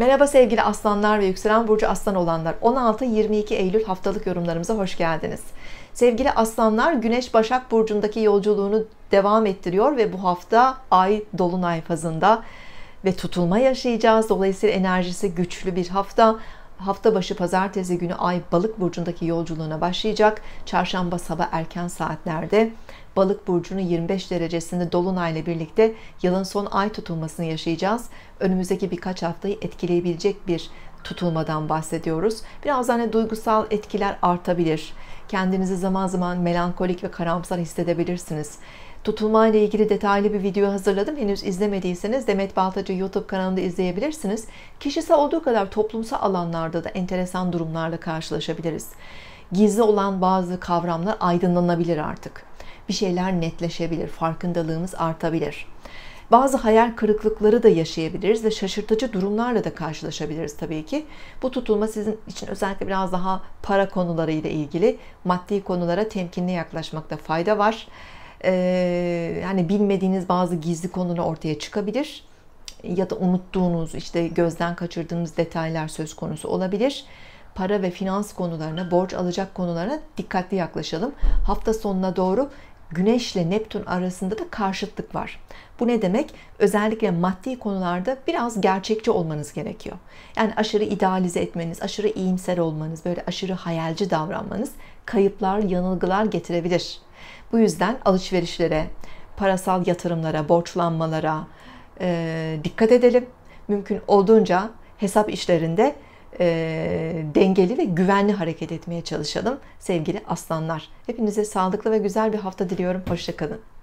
Merhaba sevgili aslanlar ve yükselen burcu aslan olanlar. 16-22 Eylül haftalık yorumlarımıza hoş geldiniz. Sevgili aslanlar Güneş Başak Burcu'ndaki yolculuğunu devam ettiriyor ve bu hafta ay dolunay fazında ve tutulma yaşayacağız. Dolayısıyla enerjisi güçlü bir hafta hafta başı pazartesi günü ay balık burcundaki yolculuğuna başlayacak. Çarşamba sabah erken saatlerde balık burcunun 25 derecesinde dolunayla birlikte yılın son ay tutulmasını yaşayacağız. Önümüzdeki birkaç haftayı etkileyebilecek bir tutulmadan bahsediyoruz. Biraz hani duygusal etkiler artabilir. Kendinizi zaman zaman melankolik ve karamsar hissedebilirsiniz. Tutulma ile ilgili detaylı bir video hazırladım. Henüz izlemediyseniz Demet Baltacı YouTube kanalında izleyebilirsiniz. Kişisel olduğu kadar toplumsal alanlarda da enteresan durumlarla karşılaşabiliriz. Gizli olan bazı kavramlar aydınlanabilir artık. Bir şeyler netleşebilir, farkındalığımız artabilir. Bazı hayal kırıklıkları da yaşayabiliriz ve şaşırtıcı durumlarla da karşılaşabiliriz tabii ki. Bu tutulma sizin için özellikle biraz daha para konularıyla ilgili maddi konulara temkinli yaklaşmakta fayda var. Yani ee, bilmediğiniz bazı gizli konular ortaya çıkabilir ya da unuttuğunuz işte gözden kaçırdığınız detaylar söz konusu olabilir. Para ve finans konularına, borç alacak konularına dikkatli yaklaşalım. Hafta sonuna doğru Güneş ile Neptün arasında da karşıtlık var. Bu ne demek? Özellikle maddi konularda biraz gerçekçi olmanız gerekiyor. Yani aşırı idealize etmeniz, aşırı iyimser olmanız, böyle aşırı hayalci davranmanız kayıplar, yanılgılar getirebilir. Bu yüzden alışverişlere, parasal yatırımlara, borçlanmalara e, dikkat edelim. Mümkün olduğunca hesap işlerinde e, dengeli ve güvenli hareket etmeye çalışalım sevgili aslanlar. Hepinize sağlıklı ve güzel bir hafta diliyorum. Hoşçakalın.